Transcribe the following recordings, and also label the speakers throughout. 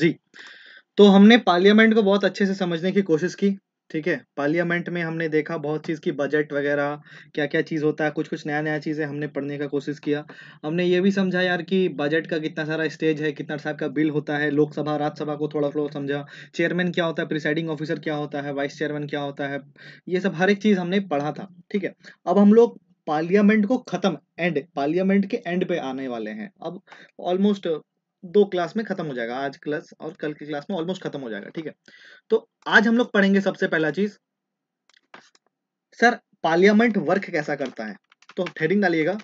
Speaker 1: जी तो हमने पार्लियामेंट को बहुत अच्छे से समझने की कोशिश की ठीक है पार्लियामेंट में हमने देखा बहुत चीज़ की बजट वगैरह क्या क्या चीज़ होता है कुछ कुछ नया नया चीज़ें हमने पढ़ने का कोशिश किया हमने ये भी समझा यार कि बजट का कितना सारा स्टेज है कितना साहब का बिल होता है लोकसभा राज्यसभा को थोड़ा थोड़ा समझा चेयरमैन क्या होता है प्रिसाइडिंग ऑफिसर क्या होता है वाइस चेयरमैन क्या होता है ये सब हर एक चीज़ हमने पढ़ा था ठीक है अब हम लोग पार्लियामेंट को ख़त्म एंड पार्लियामेंट के एंड पे आने वाले हैं अब ऑलमोस्ट दो क्लास में खत्म हो जाएगा आज क्लास और कल की क्लास में ऑलमोस्ट खत्म हो जाएगा ठीक है तो आज हम लोग पढ़ेंगे सबसे पहला चीज सर पार्लियामेंट वर्क कैसा करता है तो हेडिंग डालिएगा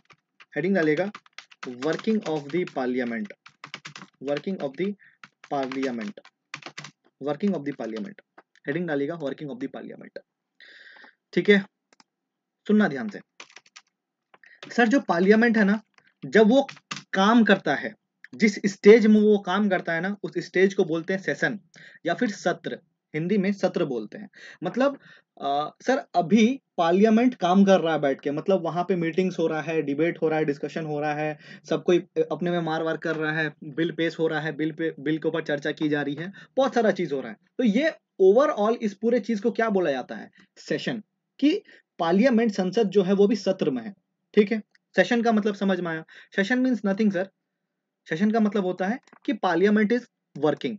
Speaker 1: हेडिंग डालिएगा working of the parliament working of the parliament working of the parliament heading डालिएगा वर्किंग ऑफ द पार्लियामेंट ठीक है सुनना ध्यान से सर जो पार्लियामेंट है ना जब वो काम करता है जिस स्टेज में वो काम करता है ना उस स्टेज को बोलते हैं सेशन या फिर सत्र हिंदी में सत्र बोलते हैं मतलब आ, सर अभी पार्लियामेंट काम कर रहा है बैठ के मतलब वहां पे मीटिंग्स हो रहा है डिबेट हो रहा है डिस्कशन हो रहा है सब कोई अपने में मार वार कर रहा है बिल पेश हो रहा है बिल पे बिल के ऊपर चर्चा की जा रही है बहुत सारा चीज हो रहा है तो ये ओवरऑल इस पूरे चीज को क्या बोला जाता है सेशन कि पार्लियामेंट संसद जो है वो भी सत्र में है ठीक है सेशन का मतलब समझ में आया session means nothing sir session का मतलब होता है कि parliament is working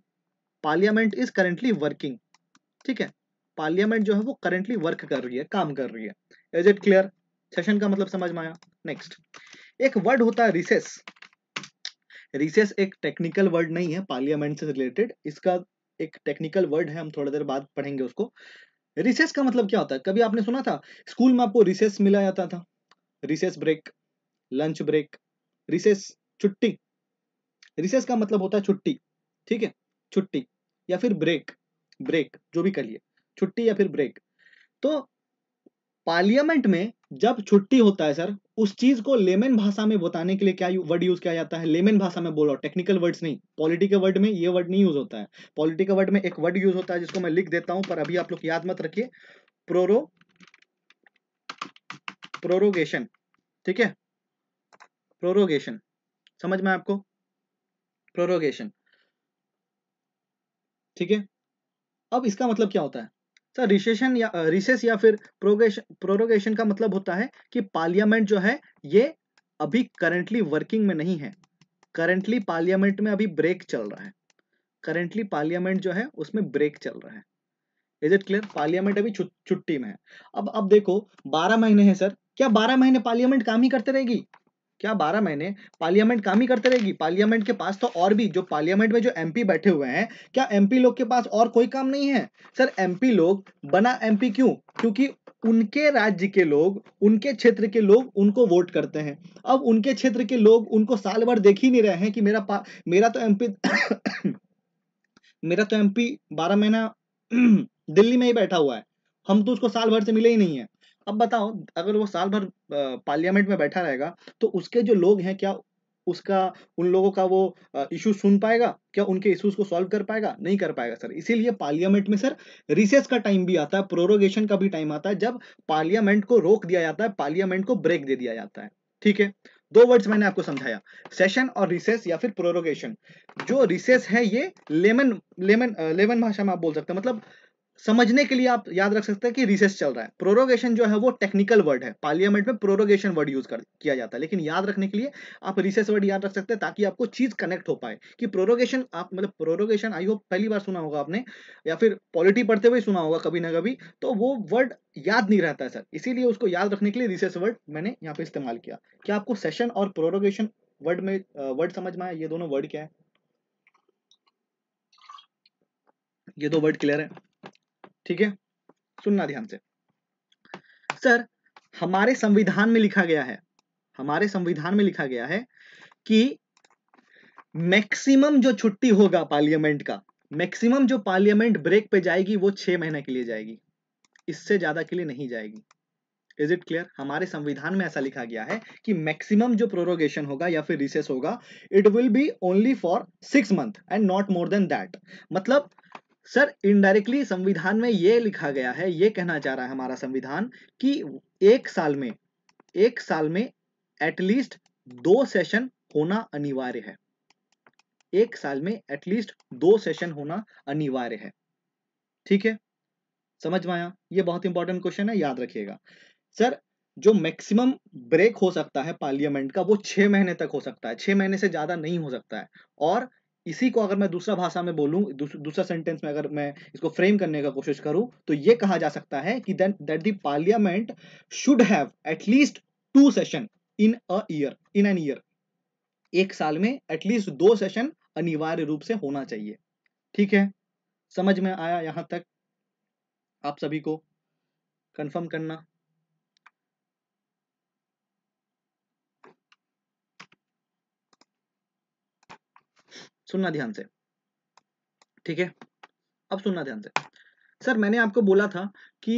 Speaker 1: parliament is currently working ठीक है पार्लियामेंट जो है वो करेंटली वर्क कर रही है काम कर रही है इज इट क्लियर सेशन का मतलब समझ में आया नेक्स्ट एक वर्ड होता है रिसेस रिसेस एक टेक्निकल वर्ड नहीं है पार्लियामेंट से रिलेटेड इसका एक टेक्निकल वर्ड है हम थोड़ी देर बाद पढ़ेंगे उसको रिसेस का मतलब क्या होता है कभी आपने सुना था स्कूल में आपको रिसेस मिला जाता था recess break lunch break recess छुट्टी रिसेस का मतलब होता है छुट्टी ठीक है छुट्टी या फिर ब्रेक ब्रेक जो भी करिए छुट्टी या फिर ब्रेक तो पार्लियामेंट में जब छुट्टी होता है सर उस चीज को लेमन भाषा में बताने के लिए क्या वर्ड यूज किया जाता है लेमन भाषा में बोल रहा हूँ टेक्निकल वर्ड्स नहीं पॉलिटिकल वर्ड में ये वर्ड नहीं यूज होता है पॉलिटिकल वर्ड में एक वर्ड यूज होता है जिसको मैं लिख देता हूं पर अभी आप लोग याद मत रखिए प्रोरो प्रोरोगेशन ठीक है प्रोरोगेशन समझ में आपको प्रोरोगेशन ठीक है अब इसका मतलब क्या होता है सर रिसेशन या रिसेस या फिर प्रोरोगेशन का मतलब होता है कि पार्लियामेंट जो है ये अभी करंटली वर्किंग में नहीं है करंटली पार्लियामेंट में अभी ब्रेक चल रहा है करंटली पार्लियामेंट जो है उसमें ब्रेक चल रहा है इज इट क्लियर पार्लियामेंट अभी छुट्टी में है अब अब देखो 12 महीने हैं सर क्या 12 महीने पार्लियामेंट काम ही करते रहेगी क्या बारह महीने पार्लियामेंट काम ही करते रहेगी पार्लियामेंट के पास तो और भी जो पार्लियामेंट में जो एमपी बैठे हुए हैं क्या एमपी लोग के पास और कोई काम नहीं है सर एमपी लोग बना एमपी क्यों क्योंकि उनके राज्य के लोग उनके क्षेत्र के लोग उनको वोट करते हैं अब उनके क्षेत्र के लोग उनको साल भर देख ही नहीं रहे हैं कि मेरा मेरा तो एमपी मेरा तो एमपी बारह महीना दिल्ली में ही बैठा हुआ है हम तो उसको साल भर से मिले ही नहीं है अब बताओ अगर वो साल भर पार्लियामेंट में बैठा रहेगा तो उसके जो लोग हैं क्या उसका उन लोगों का वो इशू सुन पाएगा क्या उनके इश्यूज को सॉल्व कर पाएगा नहीं कर पाएगा सर इसीलिए पार्लियामेंट में सर रिसेस का टाइम भी आता है प्रोरोगेशन का भी टाइम आता है जब पार्लियामेंट को रोक दिया जाता है पार्लियामेंट को ब्रेक दे दिया जाता है ठीक है दो वर्ड्स मैंने आपको समझाया सेशन और रिसेस या फिर प्रोरोगेशन जो रिसेस है ये लेमन लेमन लेमन भाषा में आप बोल सकते हैं मतलब समझने के लिए आप याद रख सकते हैं कि रिसेस चल रहा है प्रोरोगेशन जो है वो टेक्निकल वर्ड है पार्लियामेंट में प्रोरोगेशन वर्ड यूज कर किया जाता है लेकिन याद रखने के लिए आप रिसेस वर्ड याद रख सकते हैं ताकि आपको चीज कनेक्ट हो पाए कि प्रोरोगेशन आप मतलब प्रोरोगेशन आई होप पहली बार सुना होगा आपने या फिर पॉलिटी पढ़ते हुए सुना होगा कभी ना कभी तो वो वर्ड याद नहीं रहता है सर इसीलिए उसको याद रखने के लिए रिसेस वर्ड मैंने यहाँ पे इस्तेमाल किया क्या आपको सेशन और प्रोरोगेशन वर्ड में वर्ड समझ में आया ये दोनों वर्ड क्या है ये दो वर्ड क्लियर है ठीक है सुनना ध्यान से सर हमारे संविधान में लिखा गया है हमारे संविधान में लिखा गया है कि मैक्सिमम जो छुट्टी होगा पार्लियामेंट का मैक्सिमम जो पार्लियामेंट ब्रेक पे जाएगी वो छह महीने के लिए जाएगी इससे ज्यादा के लिए नहीं जाएगी इज इट क्लियर हमारे संविधान में ऐसा लिखा गया है कि मैक्सिमम जो प्रोरोगेशन होगा या फिर रिसेस होगा it will be only for six month and not more than that मतलब सर इनडायरेक्टली संविधान में यह लिखा गया है ये कहना चाह रहा है हमारा संविधान कि एक साल में एक साल में एटलीस्ट दो सेशन होना अनिवार्य है एक साल में एटलीस्ट दो सेशन होना अनिवार्य है ठीक है समझ में आया ये बहुत इंपॉर्टेंट क्वेश्चन है याद रखिएगा सर जो मैक्सिमम ब्रेक हो सकता है पार्लियामेंट का वो छह महीने तक हो सकता है छह महीने से ज्यादा नहीं हो सकता है और इसी को अगर मैं दूसरा भाषा में बोलूं दूसरा सेंटेंस में अगर मैं इसको फ्रेम करने का कोशिश करूं तो ये कहा जा सकता है कि then that parliament should have at least two session in a year in an year एक साल में एटलीस्ट दो सेशन अनिवार्य रूप से होना चाहिए ठीक है समझ में आया यहां तक आप सभी को कंफर्म करना सुनना ध्यान से ठीक है अब सुनना ध्यान से सर मैंने आपको बोला था कि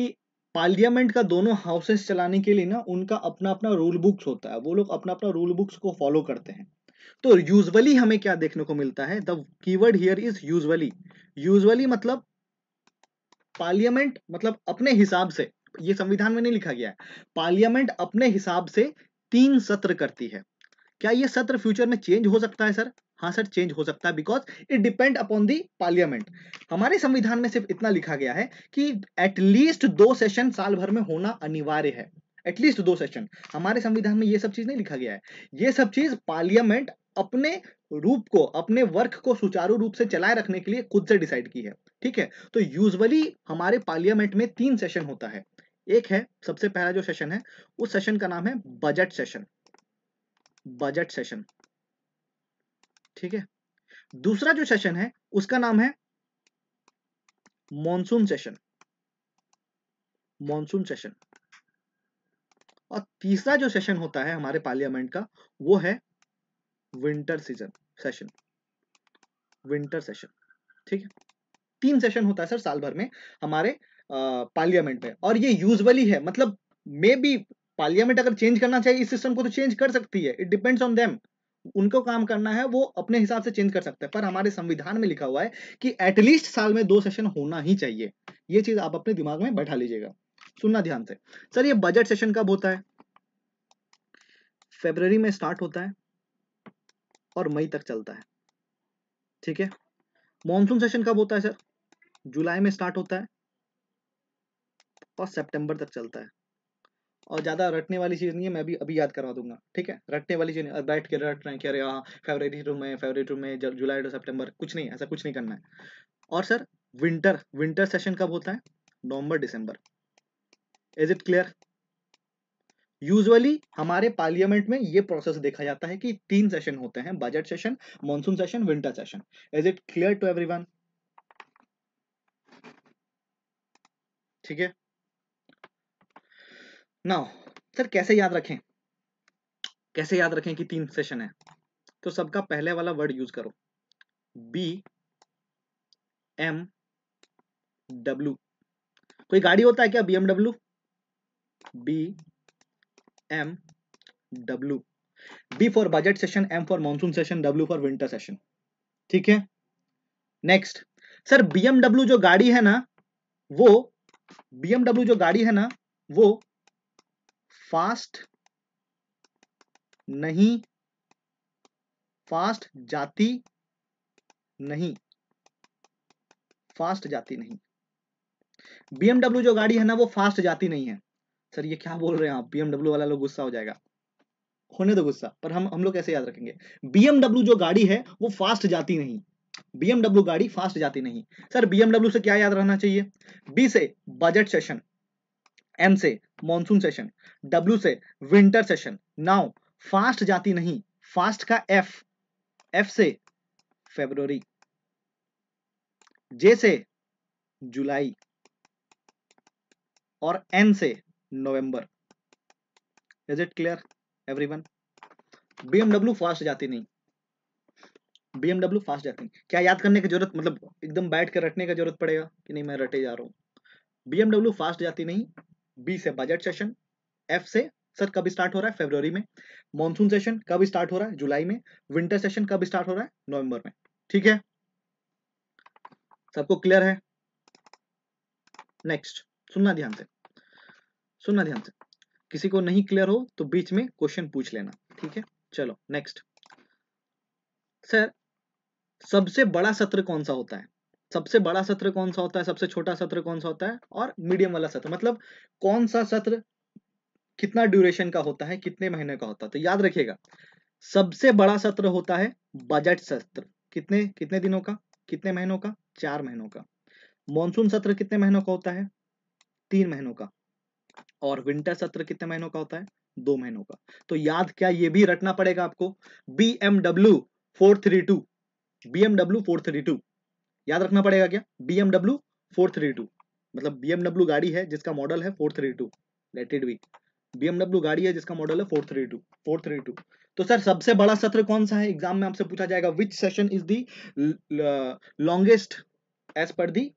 Speaker 1: पार्लियामेंट का दोनों हाउसेस चलाने के लिए ना उनका अपना अपना रूल बुक्स होता है वो लोग अपना अपना रूल बुक्स को फॉलो करते हैं तो यूजली हमें क्या देखने को मिलता है the keyword here is usually usually मतलब पार्लियामेंट मतलब अपने हिसाब से ये संविधान में नहीं लिखा गया है पार्लियामेंट अपने हिसाब से तीन सत्र करती है क्या ये सत्र फ्यूचर में चेंज हो सकता है सर हाँ सर चेंज हो सकता है because it depend upon the parliament हमारे संविधान में सिर्फ इतना लिखा गया है कि एटलीस्ट दो सेशन साल भर में होना अनिवार्य है एटलीस्ट दो सेशन हमारे संविधान में ये सब चीज नहीं लिखा गया है ये सब चीज पार्लियामेंट अपने रूप को अपने वर्क को सुचारू रूप से चलाए रखने के लिए खुद से डिसाइड की है ठीक है तो यूजुअली हमारे पार्लियामेंट में तीन सेशन होता है एक है सबसे पहला जो सेशन है उस सेशन का नाम है बजट सेशन बजट सेशन ठीक है दूसरा जो सेशन है उसका नाम है मॉनसून सेशन मॉनसून सेशन और तीसरा जो सेशन होता है हमारे पार्लियामेंट का वो है winter season session winter session ठीक है तीन सेशन होता है सर साल भर में हमारे पार्लियामेंट में और ये यूजुअली है मतलब मे बी पार्लियामेंट अगर चेंज करना चाहिए इस सिस्टम को तो चेंज कर सकती है इट डिपेंड्स ऑन देम उनको काम करना है वो अपने हिसाब से चेंज कर सकते हैं पर हमारे संविधान में लिखा हुआ है कि एटलीस्ट साल में दो सेशन होना ही चाहिए ये चीज आप अपने दिमाग में बैठा लीजिएगा सुनना ध्यान से सर ये बजट सेशन कब होता है फेबररी में स्टार्ट होता है और मई तक चलता है ठीक है मॉनसून सेशन कब होता है सर जुलाई में स्टार्ट होता है और सेप्टेंबर तक चलता है और ज़्यादा रटने वाली चीज़ नहीं है मैं भी अभी याद करवा दूंगा ठीक है रटने वाली चीज़ नहीं बैठ के रट रहे हैं कि अरे हाँ फेवरेट रूम है फेवरेट रूम है जुलाई टू सेप्टेम्बर कुछ नहीं ऐसा कुछ नहीं करना है और सर विंटर विंटर सेशन कब होता है नवंबर दिसंबर इज इट क्लियर यूजली हमारे पार्लियामेंट में ये प्रोसेस देखा जाता है कि तीन सेशन होते हैं budget session monsoon session winter session is it clear to every ठीक है नाउ सर कैसे याद रखें कैसे याद रखें कि तीन सेशन है तो सबका पहले वाला वर्ड यूज करो बी एम डब्ल्यू कोई गाड़ी होता है क्या B MW B M W B for budget session M for monsoon session W for winter session ठीक है नेक्स्ट सर बी एमडब्ल्यू जो गाड़ी है ना वो बी एमडब्ल्यू जो गाड़ी है ना वो फास्ट नहीं फास्ट जाती नहीं फास्ट जाती नहीं बीएमडब्ल्यू जो गाड़ी है ना वो फास्ट जाती नहीं है सर ये क्या बोल रहे हैं आप बीएमडब्ल्यू वाला लोग गुस्सा हो जाएगा होने दो गुस्सा पर हम हम लोग कैसे याद रखेंगे बीएमडब्ल्यू जो गाड़ी है वो फास्ट जाती नहीं बीएमडब्ल्यू गाड़ी फास्ट जाती नहीं सर बीएमडब्ल्यू से क्या याद रहना चाहिए बी से बजट सेशन एम से मॉनसून सेशन डब्ल्यू से विंटर सेशन नाउ फास्ट जाती नहीं फास्ट का एफ एफ से फेब्रुवरी जे से जुलाई और एन से November is it clear everyone BMW fast जाती नहीं बीएमडब्ल्यू फास्ट जाती नहीं क्या याद करने की जरूरत मतलब एकदम बैठ कर रटने का जरूरत पड़ेगा कि नहीं मैं रटे जा रहा हूं बीएमडब्ल्यू फास्ट जाती नहीं बी से बजट सेशन एफ से सर कब स्टार्ट हो रहा है फेब्रवरी में मॉनसून सेशन कब स्टार्ट हो रहा है जुलाई में विंटर सेशन कब स्टार्ट हो रहा है नवंबर में ठीक है सबको क्लियर है नेक्स्ट सुनना ध्यान से सुनना ध्यान से किसी को नहीं क्लियर हो तो बीच में क्वेश्चन पूछ लेना ठीक है चलो नेक्स्ट सर सबसे बड़ा सत्र कौन सा होता है सबसे बड़ा सत्र कौन सा होता है सबसे छोटा सत्र कौन सा होता है और मीडियम वाला सत्र मतलब कौन सा सत्र कितना ड्यूरेशन का होता है कितने महीने का होता है तो याद रखिएगा सबसे बड़ा सत्र होता है बजट सत्र कितने कितने दिनों का कितने महीनों का चार महीनों का मॉनसून सत्र कितने महीनों का होता है तीन महीनों का और विंटर सत्र कितने महीनों का होता है दो महीनों का तो याद क्या ये भी रटना पड़ेगा आपको B MW four three two B MW four three two याद रखना पड़ेगा क्या बीएमडब्ल्यू फोर थ्री टू मतलब बीएमडब्ल्यू गाड़ी है जिसका मॉडल है four three two let it be BMW गाड़ी है जिसका मॉडल है four three two four three two तो सर सबसे बड़ा सत्र कौन सा है एग्जाम में आपसे पूछा जाएगा which session is the longest as per the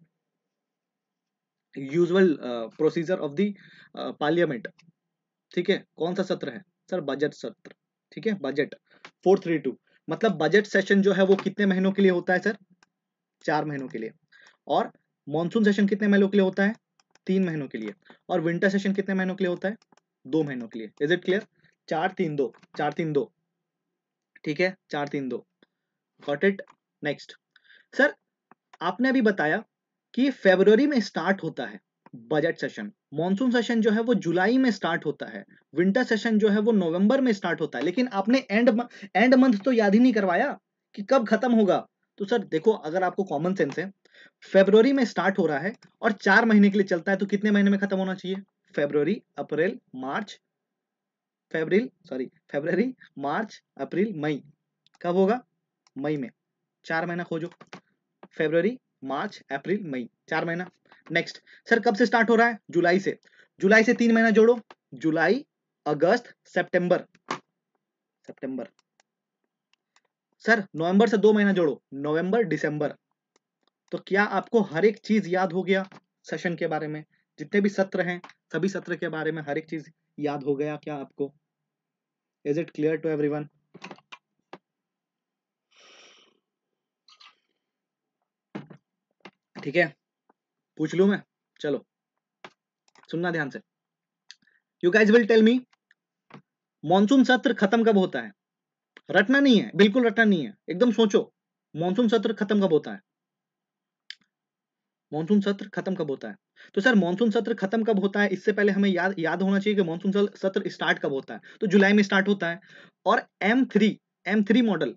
Speaker 1: usual procedure of the parliament ठीक है कौन सा सत्र है सर बजट सत्र ठीक है बजट फोर थ्री टू मतलब बजट सेशन जो है वो कितने महीनों के लिए होता है सर चार महीनों के लिए और मानसून सेशन कितने महीनों के लिए होता है तीन महीनों के लिए और विंटर सेशन कितने महीनों के लिए होता है दो महीनों के लिए इज इट क्लियर चार तीन दो चार तीन दो ठीक है चार तीन दो गॉट इट नेक्स्ट सर आपने अभी बताया कि फेब्रवरी में स्टार्ट होता है बजट सेशन मॉनसून सेशन जो है वो जुलाई में स्टार्ट होता है विंटर सेशन जो है वो नवंबर में स्टार्ट होता है लेकिन आपने एंड एंड मंथ तो याद ही नहीं करवाया कि कब खत्म होगा तो सर देखो अगर आपको कॉमन सेंस है फेब्रवरी में स्टार्ट हो रहा है और चार महीने के लिए चलता है तो कितने महीने में खत्म होना चाहिए फेब्रवरी अप्रैल मार्च फेब्रिल सॉरी फेब्रवरी मार्च अप्रैल मई कब होगा मई में चार महीना खोजो फेब्रवरी मार्च अप्रैल मई चार महीना नेक्स्ट सर कब से स्टार्ट हो रहा है जुलाई से जुलाई से तीन महीना जोड़ो जुलाई अगस्त सितंबर सितंबर सर नवंबर से दो महीना जोड़ो नवंबर दिसंबर तो क्या आपको हर एक चीज याद हो गया सेशन के बारे में जितने भी सत्र हैं सभी सत्र के बारे में हर एक चीज याद हो गया क्या आपको is it clear to every ठीक है पूछ लू मैं चलो सुनना ध्यान से you guys will tell me monsoon सत्र खत्म कब होता है रटना नहीं है बिल्कुल रटना नहीं है एकदम सोचो मानसून सत्र खत्म कब होता है मानसून सत्र खत्म कब होता है तो सर मानसून सत्र खत्म कब होता है इससे पहले हमें याद याद होना चाहिए कि मानसून सत्र स्टार्ट कब होता है तो जुलाई में स्टार्ट होता है और M three M three model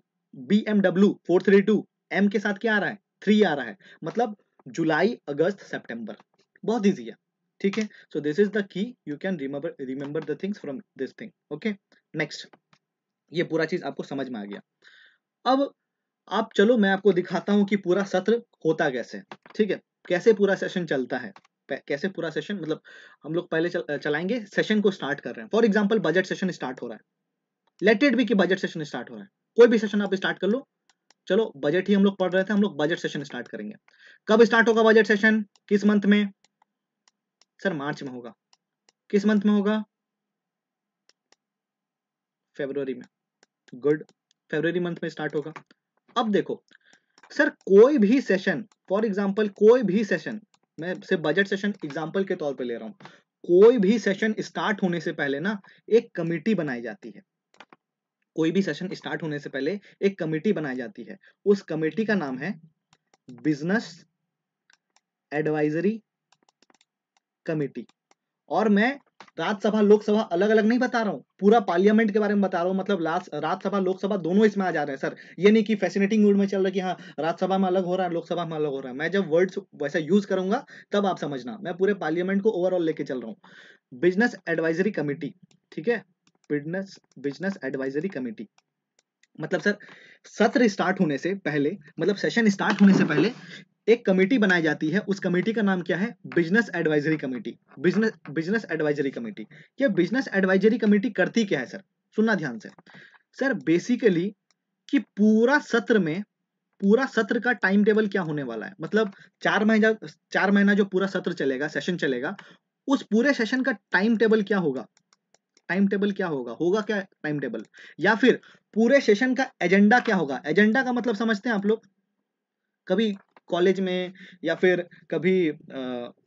Speaker 1: B M W four three two M के साथ क्या आ रहा है थ्री आ रहा है मतलब जुलाई अगस्त सेप्टेम्बर बहुत ईजी है ठीक है so this is the key you can remember remember the things from this thing okay next ये पूरा चीज आपको समझ में आ गया अब आप चलो मैं आपको दिखाता हूं कि पूरा सत्र होता कैसे ठीक है कैसे पूरा सेशन चलता है कैसे पूरा सेशन मतलब हम लोग पहले चल, चलाएंगे सेशन को स्टार्ट कर रहे हैं for example budget session start हो रहा है लेटेड भी कि बजट सेशन स्टार्ट हो रहा है कोई भी सेशन आप स्टार्ट कर लो चलो बजट ही हम लोग पढ़ रहे थे हम लोग बजट सेशन स्टार्ट करेंगे कब स्टार्ट होगा बजट सेशन किस मंथ में सर मार्च में होगा किस मंथ में होगा फेब्रुवरी में गुड फेब्रवरी मंथ में स्टार्ट होगा अब देखो सर कोई भी सेशन फॉर एग्जाम्पल कोई भी सेशन मैं सिर्फ बजट सेशन एग्जाम्पल के तौर पर ले रहा हूं कोई भी सेशन स्टार्ट होने से पहले ना एक कमिटी बनाई जाती है कोई भी सेशन स्टार्ट होने से पहले एक कमेटी बनाई जाती है उस कमेटी का नाम है बिजनेस एडवाइजरी कमेटी और मैं राज्यसभा लोकसभा अलग अलग नहीं बता रहा हूँ पूरा पार्लियामेंट के बारे में बता रहा हूँ मतलब राज्यसभा लोकसभा दोनों इसमें आ जा रहे हैं सर ये नहीं कि फैसिनेटिंग मूड में चल रहा है कि हाँ राज्यसभा में अलग हो रहा है लोकसभा में अलग हो रहा है मैं जब वर्ड्स वैसा यूज करूंगा तब आप समझना मैं पूरे पार्लियामेंट को ओवरऑल लेके चल रहा हूँ बिजनेस एडवाइजरी कमेटी ठीक है बिजनेस बिजनेस एडवाइजरी कमेटी मतलब सर सत्र स्टार्ट होने से पहले मतलब सेशन स्टार्ट होने से पहले एक कमेटी बनाई जाती है उस कमेटी का नाम क्या है business advisory committee business business advisory committee क्या बिजनेस एडवाइजरी कमेटी करती क्या है सर सुनना ध्यान से सर बेसिकली कि पूरा सत्र में पूरा सत्र का टाइम टेबल क्या होने वाला है मतलब चार महीना चार महीना जो पूरा सत्र चलेगा सेशन चलेगा उस पूरे सेशन का टाइम टेबल क्या होगा टाइम टेबल क्या होगा होगा क्या टाइम टेबल या फिर पूरे सेशन का एजेंडा क्या होगा एजेंडा का मतलब समझते हैं आप लोग कभी कॉलेज में या फिर कभी आ,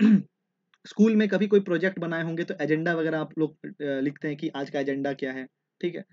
Speaker 1: स्कूल में कभी कोई प्रोजेक्ट बनाए होंगे तो एजेंडा वगैरह आप लोग लिखते हैं कि आज का एजेंडा क्या है ठीक है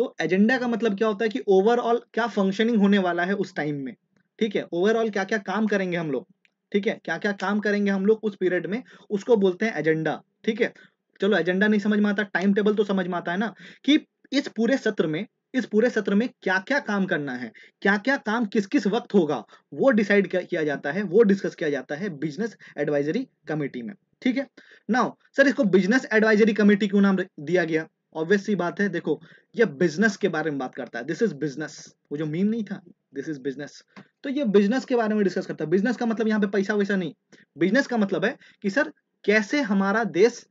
Speaker 1: तो एजेंडा का मतलब क्या होता है कि ओवरऑल क्या फंक्शनिंग होने वाला है उस टाइम में ठीक है ओवरऑल क्या क्या काम करेंगे हम लोग ठीक है क्या क्या काम करेंगे हम लोग उस पीरियड में उसको बोलते हैं एजेंडा ठीक है चलो एजेंडा नहीं समझ में आता टाइम टेबल तो समझ में आता है ना कि इस पूरे सत्र में इस पूरे सत्र में क्या क्या काम करना है क्या क्या काम किस किस वक्त होगा वो डिसाइड किया जाता है वो डिस्कस किया जाता है बिजनेस एडवाइजरी कमेटी में ठीक है नाउ सर इसको बिजनेस एडवाइजरी कमेटी क्यों नाम दिया गया ऑब्वियस सी बात है देखो ये बिजनेस के बारे में बात करता है दिस इज बिजनेस वो जो मीम नहीं था दिस इज बिजनेस तो ये बिजनेस के बारे में डिस्कस करता है बिजनेस का मतलब यहाँ पे पैसा वैसा नहीं बिजनेस का मतलब है कि सर कैसे हमारा देश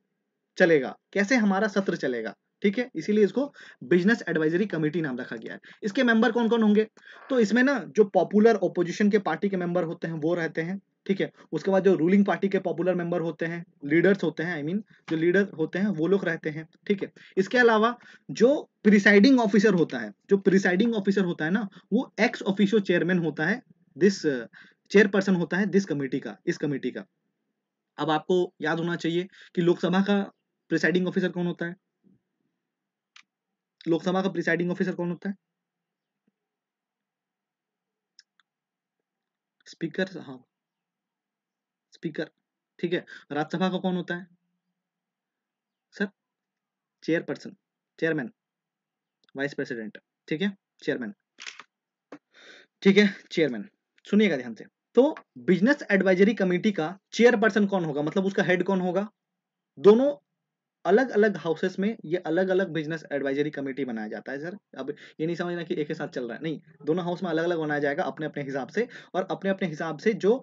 Speaker 1: चलेगा कैसे हमारा सत्र चलेगा ठीक है इसीलिए इसको बिजनेस एडवाइजरी कमेटी नाम रखा गया है इसके मेंबर कौन कौन होंगे तो इसमें ना जो पॉपुलर ओपोजिशन के पार्टी के मेंबर होते हैं वो रहते हैं ठीक है उसके बाद जो रूलिंग पार्टी के पॉपुलर मेंबर होते हैं लीडर्स होते हैं आई I मीन mean, जो लीडर होते हैं वो लोग रहते हैं ठीक है इसके अलावा जो प्रिसाइडिंग ऑफिसर होता है जो प्रिसाइडिंग ऑफिसर होता है ना वो एक्स ऑफिशियो चेयरमैन होता है दिस चेयरपर्सन होता है दिस कमेटी का इस कमेटी का अब आपको याद होना चाहिए कि लोकसभा का प्रिसाइडिंग ऑफिसर कौन होता है लोकसभा का प्रिसाइडिंग ऑफिसर कौन होता है स्पीकर हाँ स्पीकर ठीक है राज्यसभा का कौन होता है sir chairperson chairman vice president ठीक है चेयरमैन ठीक है चेयरमैन सुनिएगा ध्यान से तो बिजनेस एडवाइजरी कमेटी का चेयरपर्सन कौन होगा मतलब उसका हेड कौन होगा दोनों अलग अलग हाउसेस में ये अलग अलग बिजनेस एडवाइजरी कमेटी बनाया जाता है सर अब ये नहीं समझना कि एक ही साथ चल रहा है नहीं दोनों हाउस में अलग अलग बनाया जाएगा अपने अपने हिसाब से और अपने अपने हिसाब से जो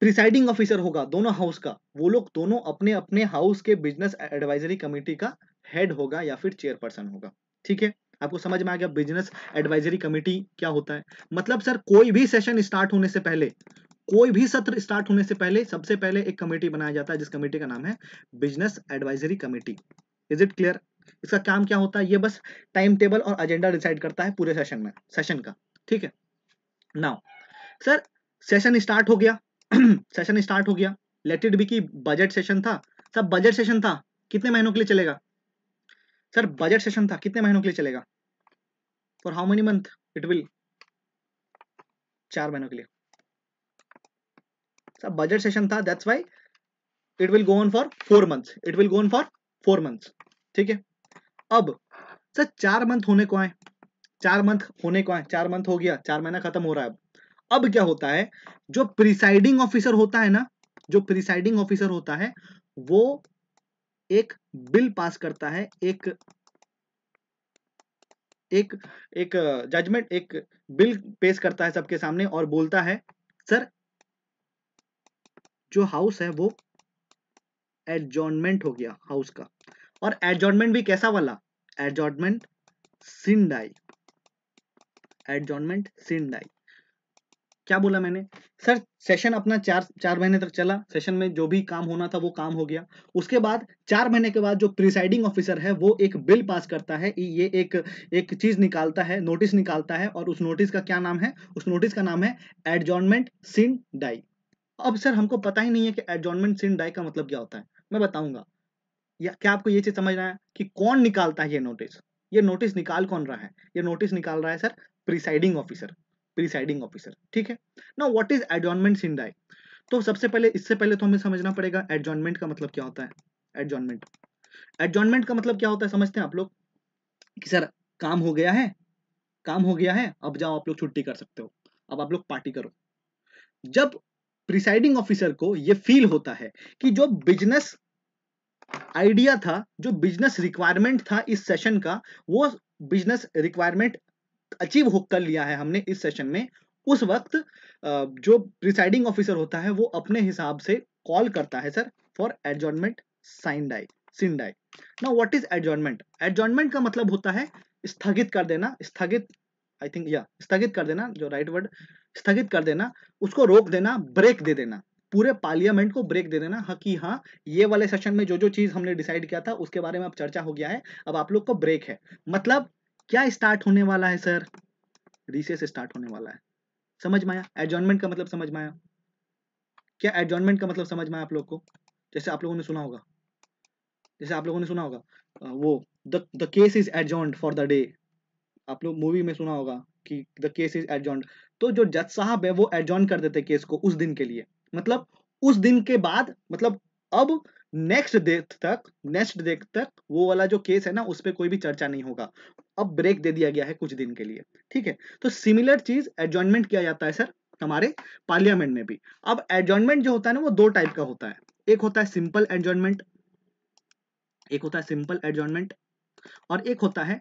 Speaker 1: प्रिसाइडिंग ऑफिसर होगा दोनों हाउस का वो लोग दोनों अपने अपने हाउस के बिजनेस एडवाइजरी कमेटी का हेड होगा या फिर चेयरपर्सन होगा ठीक है आपको समझ में आ गया बिजनेस एडवाइजरी कमेटी क्या होता है मतलब सर कोई भी सेशन स्टार्ट होने से पहले कोई भी सत्र स्टार्ट होने से पहले सबसे पहले एक कमेटी बनाया जाता है जिस कमेटी का नाम है business advisory committee is it clear इसका काम क्या होता है ये बस टाइम टेबल और एजेंडा डिसाइड करता है पूरे सेशन में सेशन का ठीक है नाउ सर सेशन स्टार्ट हो गया सेशन स्टार्ट हो गया लेटेड भी की बजट सेशन था सर बजट सेशन था कितने महीनों के लिए चलेगा सर बजट सेशन था कितने महीनों के लिए चलेगा for how many month it will चार महीनों के लिए सब बजट सेशन था that's why it will go on for four months it will go on for four months ठीक है अब सर चार मंथ होने को आए चार मंथ होने को आए चार मंथ हो गया चार महीना खत्म हो रहा है अब अब क्या होता है जो प्रिसाइडिंग ऑफिसर होता है ना जो प्रिसाइडिंग ऑफिसर होता है वो एक बिल पास करता है एक एक एक जजमेंट uh, एक बिल पेश करता है सबके सामने और बोलता है सर जो हाउस है वो एडजॉर्नमेंट हो गया हाउस का और एडजॉर्नमेंट भी कैसा वाला एडजॉर्नमेंट सिंडाई एडजॉर्नमेंट सिंडाई क्या बोला मैंने सर सेशन अपना चार चार महीने तक चला सेशन में जो भी काम होना था वो काम हो गया उसके बाद चार महीने के बाद जो प्रिसाइडिंग ऑफिसर है वो एक बिल पास करता है ये एक एक चीज निकालता है नोटिस निकालता है और उस नोटिस का क्या नाम है उस नोटिस का नाम है एडजॉर्नमेंट सिन डाई अब सर हमको पता ही नहीं है कि एडजॉनमेंट सिन डाई का मतलब क्या होता है मैं बताऊंगा या क्या आपको ये चीज समझना है कि कौन निकालता है ये नोटिस ये नोटिस निकाल कौन रहा है ये नोटिस निकाल रहा है sir presiding officer presiding officer ठीक है ना what is adjournment sine die तो सबसे पहले इससे पहले तो हमें समझना पड़ेगा एडजॉनमेंट का मतलब क्या होता है एडजॉनमेंट एडजॉनमेंट का मतलब क्या होता है समझते हैं आप लोग कि सर काम हो गया है काम हो गया है अब जाओ आप लोग छुट्टी कर सकते हो अब आप लोग पार्टी करो जब प्रिसाइडिंग ऑफिसर को ये फील होता है कि जो बिजनेस आइडिया था जो बिजनेस रिक्वायरमेंट था इस सेशन का वो बिजनेस रिक्वायरमेंट अचीव हो कर लिया है हमने इस सेशन में उस वक्त जो प्रिसाइडिंग ऑफिसर होता है वो अपने हिसाब से कॉल करता है sir for adjournment sine die sine ना व्हाट इज एडजॉर्नमेंट एडजॉर्नमेंट का मतलब होता है स्थगित कर देना स्थगित आई थिंक या स्थगित कर देना जो राइट वर्ड स्थगित कर देना उसको रोक देना ब्रेक दे देना पूरे पार्लियामेंट को ब्रेक दे देना हाँ कि हाँ ये वाले सेशन में जो जो चीज हमने डिसाइड किया था उसके बारे में अब चर्चा हो गया है अब आप लोग को ब्रेक है मतलब क्या स्टार्ट होने वाला है सर रिसेस स्टार्ट होने वाला है समझ माया आया एडजॉइनमेंट का मतलब समझ माया क्या एडजॉइनमेंट का मतलब समझ माया आप लोग को जैसे आप लोगों ने सुना होगा जैसे आप लोगों ने सुना होगा वो the case is adjourned for the day आप लोग मूवी में सुना होगा कि द केस इज एडजॉन्ड तो जो जज साहब है वो एडजॉन कर देते केस को उस दिन के लिए मतलब उस दिन के बाद मतलब अब नेक्स्ट डे तक नेक्स्ट डे तक वो वाला जो केस है ना उस पर कोई भी चर्चा नहीं होगा अब ब्रेक दे दिया गया है कुछ दिन के लिए ठीक है तो सिमिलर चीज एडजॉइनमेंट किया जाता है सर हमारे पार्लियामेंट में भी अब एडजॉइनमेंट जो होता है ना वो दो टाइप का होता है एक होता है सिंपल एडजॉइनमेंट एक होता है सिंपल एडजॉइनमेंट और एक होता है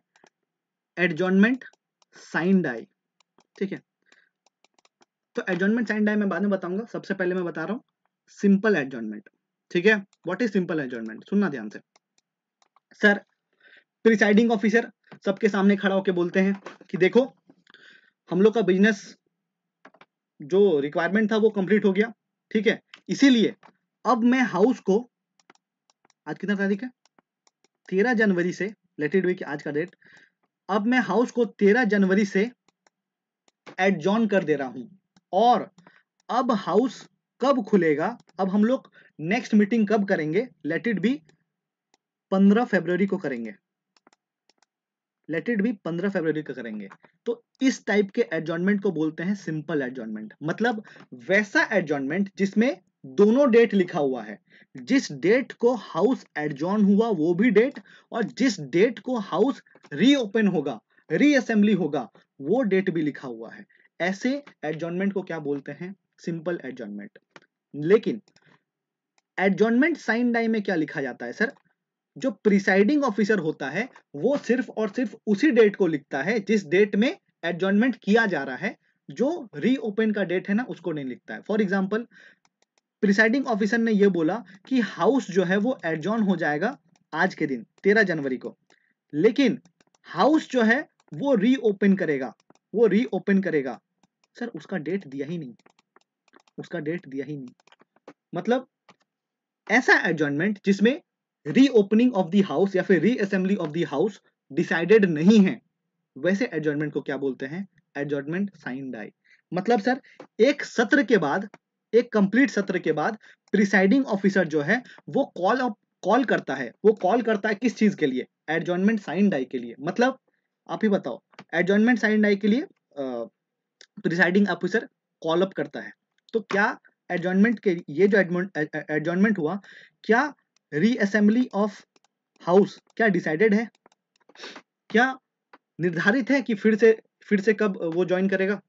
Speaker 1: एडजॉइनमेंट साइन डाई ठीक है तो एडजॉइनमेंट साइन डाई मैं बाद में बताऊंगा सबसे पहले मैं बता रहा हूँ सिंपल एडजॉइनमेंट ठीक है व्हाट इज सिंपल एडजॉइनमेंट सुनना ध्यान से सर प्रिसाइडिंग ऑफिसर सबके सामने खड़ा होकर बोलते हैं कि देखो हम लोग का बिजनेस जो रिक्वायरमेंट था वो कंप्लीट हो गया ठीक है इसीलिए अब मैं हाउस को आज कितना तारीख है तेरह जनवरी से लेटेड वीक आज का डेट अब मैं हाउस को तेरह जनवरी से एडजॉन कर दे रहा हूं और अब हाउस कब खुलेगा अब हम लोग नेक्स्ट मीटिंग कब करेंगे लेट इट बी पंद्रह फेब्रवरी को करेंगे लेट इट भी पंद्रह फरवरी को करेंगे तो इस टाइप के एडजॉइनमेंट को बोलते हैं सिंपल एडजॉइनमेंट मतलब वैसा एडजॉइनमेंट जिसमें दोनों डेट लिखा हुआ है जिस डेट को हाउस एडजॉन हुआ वो भी डेट और जिस डेट को हाउस रीओपन होगा रीअसेंबली होगा वो डेट भी लिखा हुआ है ऐसे एडजॉनमेंट को क्या बोलते हैं सिंपल एडजॉनमेंट लेकिन एडजॉनमेंट साइन डाई में क्या लिखा जाता है सर जो प्रिसाइडिंग ऑफिसर होता है वो सिर्फ और सिर्फ उसी डेट को लिखता है जिस डेट में एडजॉइनमेंट किया जा रहा है जो रीओपन का डेट है ना उसको नहीं लिखता है फॉर एग्जाम्पल प्रिसाइडिंग ऑफिसर ने यह बोला कि हाउस जो है वो एडजॉन हो जाएगा आज के दिन तेरह जनवरी को लेकिन हाउस जो है वो रीओपन करेगा वो रीओपन करेगा सर उसका डेट दिया ही नहीं उसका डेट दिया ही नहीं मतलब ऐसा एडजॉइनमेंट जिसमें रीओपनिंग ऑफ द हाउस या फिर reassembly of the house decided नहीं है वैसे एडजॉइनमेंट को क्या बोलते हैं एडजॉइनमेंट साइन डाई मतलब सर एक सत्र के बाद एक कंप्लीट सत्र के बाद प्रिसाइडिंग ऑफिसर जो है वो कॉल कॉल करता है वो कॉल करता है किस चीज के लिए एडजॉइनमेंट साइन डाई के लिए मतलब आप ही बताओ एडजॉइनमेंट साइन डाई के लिए प्रिसाइडिंग ऑफिसर कॉल अप करता है तो क्या एडजॉइनमेंट के ये जो एडजॉइनमेंट हुआ क्या रीअसेंबली ऑफ हाउस क्या डिसाइडेड है क्या निर्धारित है कि फिर से फिर से कब वो ज्वाइन करेगा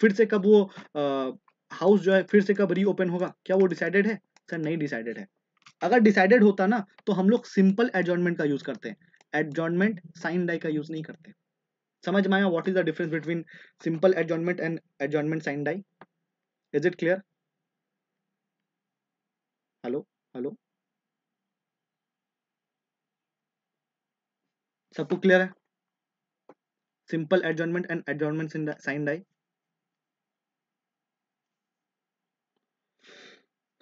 Speaker 1: फिर से कब वो हाउस जो है फिर से कब रीओपन होगा क्या वो डिसाइडेड है सर नहीं डिसाइडेड है अगर डिसाइडेड होता ना तो हम लोग सिंपल एडजॉइनमेंट का यूज करते हैं एडजॉइनमेंट साइन डाई का यूज नहीं करते हैं. समझ में आया what is the difference between simple adjournment and adjournment sine die is it clear hello hello सबको क्लियर है simple adjournment and adjournment sine die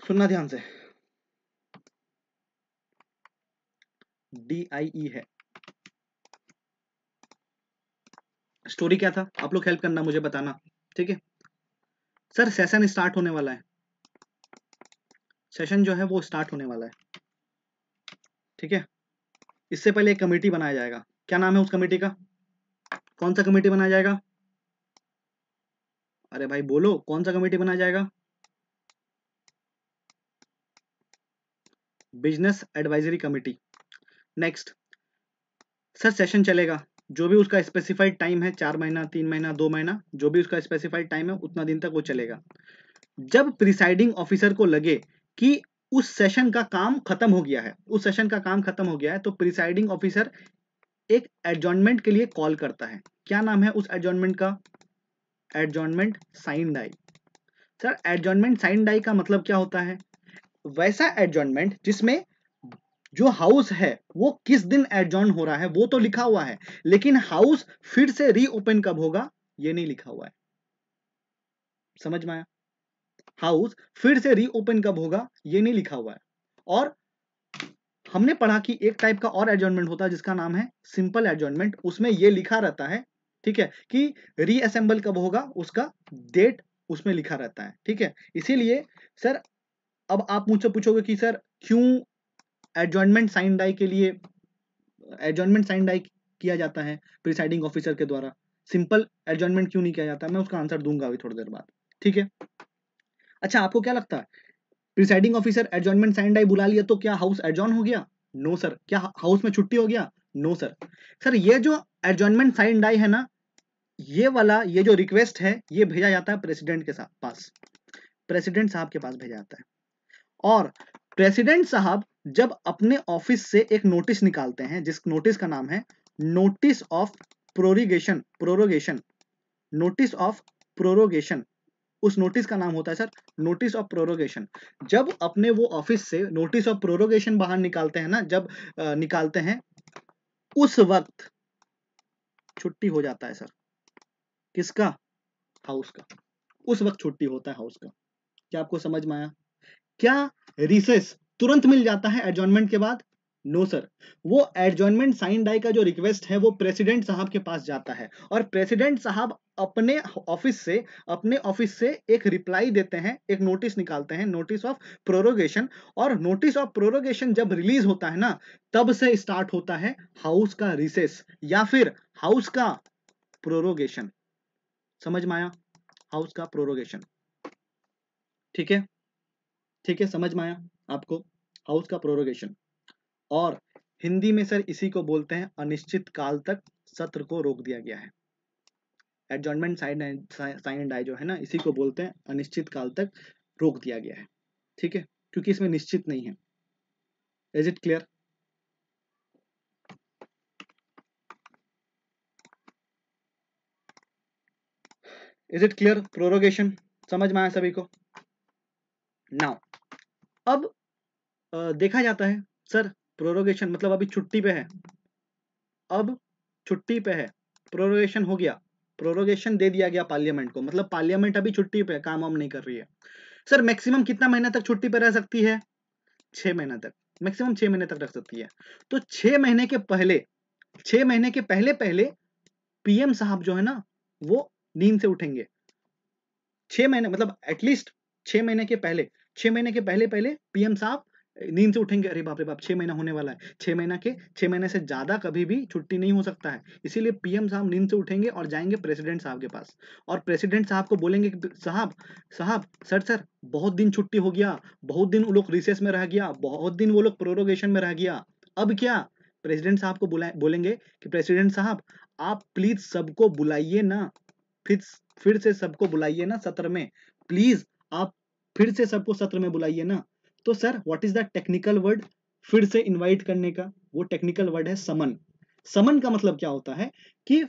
Speaker 1: सुनना ध्यान से डी आई ई है स्टोरी क्या था आप लोग हेल्प करना मुझे बताना ठीक है सर सेशन स्टार्ट होने वाला है सेशन जो है वो स्टार्ट होने वाला है ठीक है इससे पहले एक कमेटी बनाया जाएगा क्या नाम है उस कमेटी का कौन सा कमेटी बनाया जाएगा अरे भाई बोलो कौन सा कमेटी बनाया जाएगा business advisory committee next sir session चलेगा जो भी उसका स्पेसिफाइड टाइम है चार महीना तीन महीना दो महीना जो भी उसका स्पेसिफाइड टाइम है उतना दिन तक वो चलेगा जब प्रिसाइडिंग ऑफिसर को लगे कि उस सेशन का काम खत्म हो गया है उस सेशन का काम खत्म हो गया है तो प्रिसाइडिंग ऑफिसर एक एडजॉइनमेंट के लिए कॉल करता है क्या नाम है उस एडजॉइनमेंट का adjournment sine die sir adjournment sine die का मतलब क्या होता है वैसा एडजॉइनमेंट जिसमें जो हाउस है वो किस दिन एडजॉइन हो रहा है वो तो लिखा हुआ है लेकिन हाउस फिर से रीओपन कब होगा ये नहीं लिखा हुआ है समझ में आया हाउस फिर से रीओपन कब होगा ये नहीं लिखा हुआ है और हमने पढ़ा कि एक टाइप का और एडजॉइनमेंट होता है जिसका नाम है सिंपल एडजॉइनमेंट उसमें ये लिखा रहता है ठीक है कि रीअसेंबल कब होगा उसका डेट उसमें लिखा रहता है ठीक है इसीलिए सर अब आप मुझसे पूछोगे कि सर क्यों एडजॉइनमेंट साइन डाई के लिए एडजॉइनमेंट साइन डाई किया जाता है प्रिसाइडिंग ऑफिसर के द्वारा सिंपल एडजॉइनमेंट क्यों नहीं किया जाता मैं उसका आंसर दूंगा अभी थोड़ी देर बाद ठीक है अच्छा आपको क्या लगता है presiding officer adjournment sine die बुला लिया तो क्या हाउस एडजॉइन हो गया नो सर क्या हाउस में छुट्टी हो गया नो सर सर ये जो एडजॉइनमेंट साइन डाई है ना ये वाला ये जो रिक्वेस्ट है ये भेजा जाता है प्रेसिडेंट के साथ पास प्रेसिडेंट साहब के पास भेजा जाता है और प्रेसिडेंट साहब जब अपने ऑफिस से एक नोटिस निकालते हैं जिस नोटिस का नाम है notice of prorogation prorogation notice of prorogation उस नोटिस का नाम होता है सर नोटिस ऑफ प्रोरोगेशन जब अपने वो ऑफिस से नोटिस ऑफ प्रोरोगेशन बाहर निकालते हैं ना जब आ, निकालते हैं उस वक्त छुट्टी हो जाता है सर किसका हाउस का उस वक्त छुट्टी होता है हाउस का क्या आपको समझ में आया क्या रिसेस तुरंत मिल जाता है एडजॉइनमेंट के बाद नो सर वो एडजॉइनमेंट साइन डाई का जो रिक्वेस्ट है वो प्रेसिडेंट साहब के पास जाता है और प्रेसिडेंट साहब अपने ऑफिस से अपने ऑफिस से एक रिप्लाई देते हैं एक नोटिस निकालते हैं नोटिस ऑफ प्रोरोगेशन और नोटिस ऑफ प्रोरोगेशन जब रिलीज होता है ना तब से स्टार्ट होता है हाउस का रिसेस या फिर हाउस का प्रोरोगेशन समझ में आया हाउस का प्रोरोगेशन ठीक है ठीक है समझ में आया आपको हाउस का प्रोरोगेशन और हिंदी में सर इसी को बोलते हैं अनिश्चित काल तक सत्र को रोक दिया गया है adjournment sine and sine and I जो है ना इसी को बोलते हैं अनिश्चित काल तक रोक दिया गया है ठीक है क्योंकि इसमें निश्चित नहीं है is it clear is it clear prorogation समझ में आया सभी को नाउ अब देखा जाता है सर प्रोरोगेशन मतलब अभी छुट्टी पे है अब छुट्टी पे है प्रोरोगेशन हो गया प्रोरोगेशन दे दिया गया पार्लियामेंट को मतलब पार्लियामेंट अभी छुट्टी पे है काम वाम नहीं कर रही है सर मैक्सिमम कितना महीना तक छुट्टी पे रह सकती है छह महीना तक मैक्सिमम छह महीने तक रख सकती है तो छह महीने के पहले छह महीने के पहले पहले पीएम साहब जो है ना वो नींद से उठेंगे छह महीने मतलब एटलीस्ट छह महीने के पहले छह महीने के पहले पहले पीएम साहब नींद से उठेंगे अरे बाप रे बाप छह महीना होने वाला है छह महीना के छह महीने से ज़्यादा कभी भी छुट्टी नहीं हो सकता है इसीलिए पीएम साहब नींद से उठेंगे और जाएंगे प्रेसिडेंट साहब के पास और प्रेसिडेंट साहब को बोलेंगे साहब साहब सर सर बहुत दिन छुट्टी हो गया बहुत दिन वो लोग रिसेस में रह गया बहुत दिन वो लोग प्रोरोगेशन में रह गया अब क्या प्रेसिडेंट साहब को बुलाए बोलेंगे कि प्रेसिडेंट साहब आप प्लीज सबको बुलाइए ना फिर फिर से सबको बुलाइए ना सत्र में प्लीज आप फिर से सबको सत्र में बुलाइए ना तो sir what is the technical word फिर से इनवाइट करने का वो टेक्निकल वर्ड है समन समन का मतलब क्या होता है कि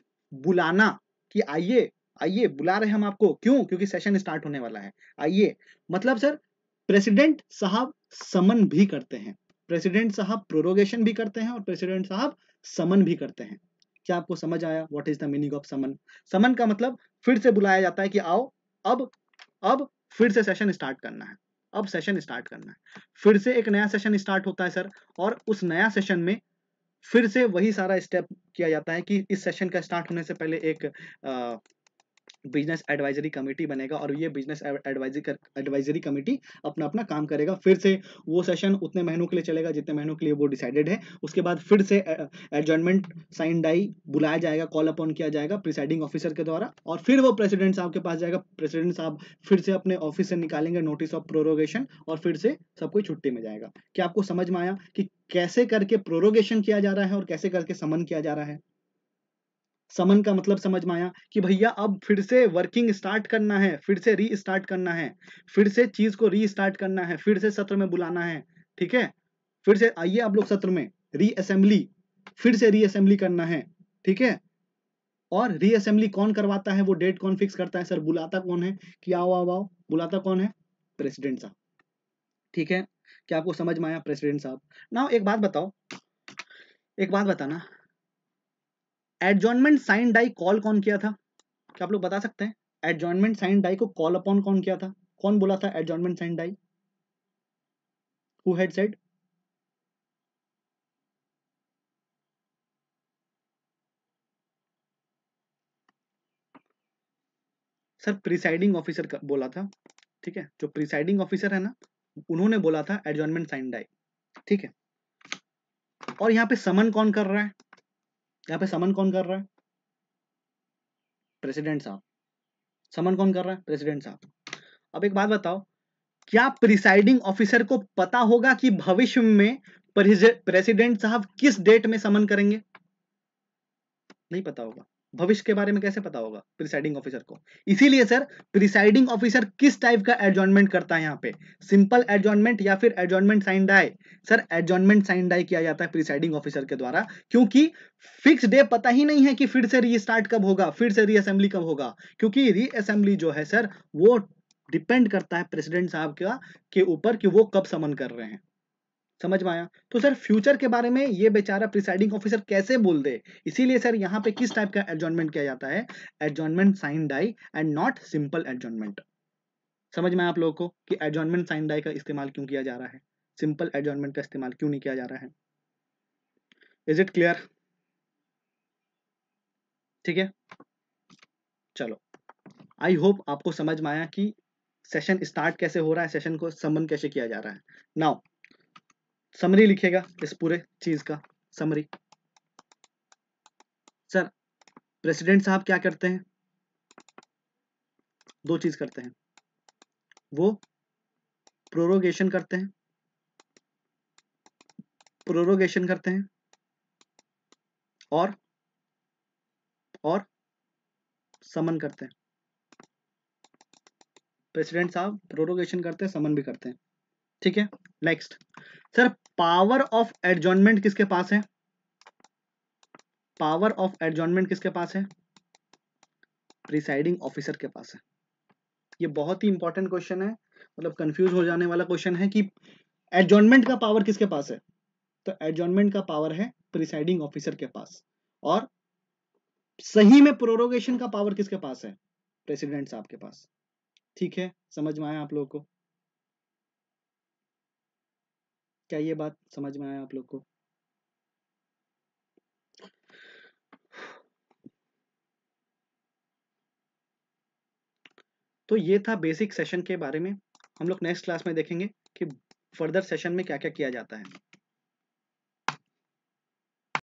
Speaker 1: बुलाना कि आइए आइए बुला रहे हम आपको क्यों क्योंकि सेशन स्टार्ट होने वाला है आइए मतलब सर प्रेसिडेंट साहब समन भी करते हैं प्रेसिडेंट साहब प्रोरोगेशन भी करते हैं और प्रेसिडेंट साहब समन भी करते हैं क्या आपको समझ आया what is the meaning of summon summon का मतलब फिर से बुलाया जाता है कि आओ अब अब फिर से सेशन स्टार्ट करना है अब सेशन स्टार्ट करना है फिर से एक नया सेशन स्टार्ट होता है सर और उस नया सेशन में फिर से वही सारा स्टेप किया जाता है कि इस सेशन का स्टार्ट होने से पहले एक बिजनेस एडवाइजरी कमेटी बनेगा और ये बिजनेस एडवाइजरी एडवाइजरी कमेटी अपना अपना काम करेगा फिर से वो सेशन उतने महीनों के लिए चलेगा जितने महीनों के लिए वो डिसाइडेड है उसके बाद फिर से एडजॉइनमेंट साइन डाई बुलाया जाएगा कॉल अपॉन किया जाएगा प्रिसाइडिंग ऑफिसर के द्वारा और फिर वो प्रेसिडेंट साहब के पास जाएगा प्रेसिडेंट साहब फिर से अपने ऑफिस से निकालेंगे नोटिस ऑफ प्रोरोगेशन और फिर से सब कोई छुट्टी में जाएगा क्या आपको समझ में आया कि कैसे करके प्रोरोगेशन किया जा रहा है और कैसे करके समन किया जा रहा है समन का मतलब समझ में आया कि भैया अब फिर से वर्किंग स्टार्ट करना है फिर से री स्टार्ट करना है फिर से चीज को री स्टार्ट करना है फिर से सत्र में बुलाना है ठीक है फिर से आइए आप लोग सत्र में रीअसेंबली फिर से रीअसेंबली करना है ठीक है और रीअसेंबली कौन करवाता है वो डेट कौन फिक्स करता है सर बुलाता कौन है कि आओ आओ आओ बुलाता कौन है प्रेसिडेंट साहब ठीक है क्या आपको समझ में आया प्रेसिडेंट साहब ना एक बात बताओ एक बात बताना एडजॉइनमेंट साइन डाई कॉल कौन किया था क्या आप लोग बता सकते हैं एडजॉइनमेंट साइन डाई को कॉल अपॉन कौन किया था कौन बोला था adjournment sine die who said sir presiding officer बोला था ठीक है जो प्रिसाइडिंग ऑफिसर है ना उन्होंने बोला था एडजॉइनमेंट साइन डाई ठीक है और यहाँ पे समन कौन कर रहा है यहाँ पे समन कौन कर रहा है प्रेसिडेंट साहब समन कौन कर रहा है प्रेसिडेंट साहब अब एक बात बताओ क्या प्रिसाइडिंग ऑफिसर को पता होगा कि भविष्य में प्रेसिडेंट साहब किस डेट में समन करेंगे नहीं पता होगा भविष्य के बारे में कैसे पता होगा प्रिसाइडिंग ऑफिसर को इसीलिए सर प्रिसाइडिंग ऑफिसर किस टाइप का एडजॉइनमेंट करता है यहाँ पे सिंपल एडजॉइनमेंट या फिर adjournment sine die sir adjournment sine die किया जाता है प्रिसाइडिंग ऑफिसर के द्वारा क्योंकि फिक्स डे पता ही नहीं है कि फिर से रीस्टार्ट कब होगा फिर से रीअसेंबली कब होगा क्योंकि रीअसेंबली जो है सर वो डिपेंड करता है प्रेसिडेंट साहब का के ऊपर कि वो कब समन कर रहे हैं समझ में आया तो सर फ्यूचर के बारे में ये बेचारा प्रिसाइडिंग ऑफिसर कैसे बोल दे इसीलिए सर यहाँ पे किस टाइप का एडजॉइनमेंट किया जाता है adjournment sine die and not simple adjournment समझ में आप लोगों को कि एडजॉइनमेंट साइन डाई का इस्तेमाल क्यों किया जा रहा है सिंपल एडजॉइनमेंट का इस्तेमाल क्यों नहीं किया जा रहा है इज इट क्लियर ठीक है चलो आई होप आपको समझ में आया कि सेशन स्टार्ट कैसे हो रहा है सेशन को संबंध कैसे किया जा रहा है नाउ समरी लिखेगा इस पूरे चीज का समरी सर प्रेसिडेंट साहब क्या करते हैं दो चीज करते हैं वो प्रोरोगेशन करते हैं प्रोरोगेशन करते हैं और और समन करते हैं प्रेसिडेंट साहब प्रोरोगेशन करते हैं समन भी करते हैं ठीक है next sir power of adjournment किसके पास है पावर ऑफ एडजॉइनमेंट किसके पास है प्रिसाइडिंग ऑफिसर के पास है ये बहुत ही इंपॉर्टेंट क्वेश्चन है मतलब कंफ्यूज हो जाने वाला क्वेश्चन है कि एडजॉइनमेंट का पावर किसके पास है तो एडजॉइनमेंट का पावर है प्रिसाइडिंग ऑफिसर के पास और सही में प्रोरोगेशन का पावर किसके पास है प्रेसिडेंट साहब के पास ठीक है समझ में आया आप लोगों को क्या ये बात समझ में आया आप लोग को तो ये था बेसिक सेशन के बारे में हम लोग नेक्स्ट क्लास में देखेंगे कि फर्दर सेशन में क्या क्या किया जाता है